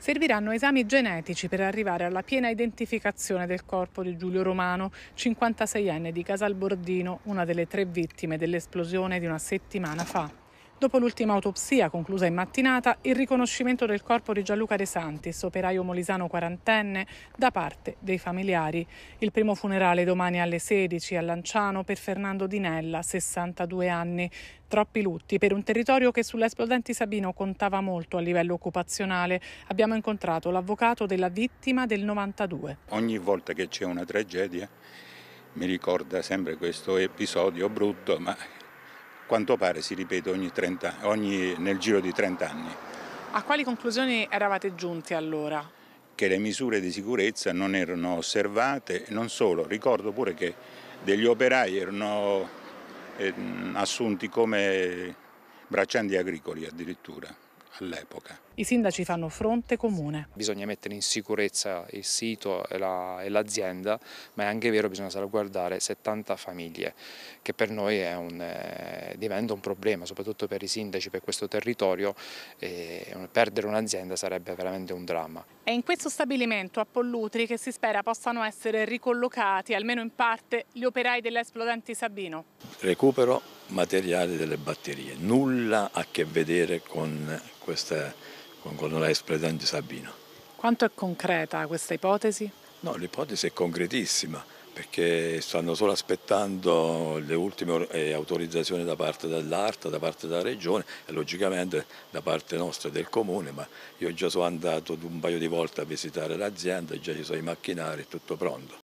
Serviranno esami genetici per arrivare alla piena identificazione del corpo di Giulio Romano, 56enne di Casalbordino, una delle tre vittime dell'esplosione di una settimana fa. Dopo l'ultima autopsia, conclusa in mattinata, il riconoscimento del corpo di Gianluca De Santis, operaio molisano quarantenne, da parte dei familiari. Il primo funerale domani alle 16 a Lanciano per Fernando Dinella, 62 anni. Troppi lutti per un territorio che sull'esplodenti Sabino contava molto a livello occupazionale. Abbiamo incontrato l'avvocato della vittima del 92. Ogni volta che c'è una tragedia mi ricorda sempre questo episodio brutto, ma quanto pare si ripete ogni 30, ogni, nel giro di 30 anni. A quali conclusioni eravate giunti allora? Che le misure di sicurezza non erano osservate, non solo, ricordo pure che degli operai erano eh, assunti come braccianti agricoli addirittura all'epoca. I sindaci fanno fronte comune. Bisogna mettere in sicurezza il sito e, l'azienda, ma è anche vero che bisogna salvaguardare 70 famiglie, che per noi un, eh, diventa un problema, soprattutto per i sindaci, per questo territorio, eh, perdere un'azienda sarebbe veramente un dramma. È in questo stabilimento a Pollutri che si spera possano essere ricollocati, almeno in parte, gli operai dell'esplodente Sabino. Recupero materiale delle batterie, nulla a che vedere con, questa, con, con l'espletan Sabino. Quanto è concreta questa ipotesi? No, l'ipotesi è concretissima perché stanno solo aspettando le ultime eh, autorizzazioni da parte dell'ARTA, da parte della Regione e logicamente da parte nostra e del Comune, ma io già sono andato un paio di volte a visitare l'azienda, già ci sono i macchinari, tutto pronto.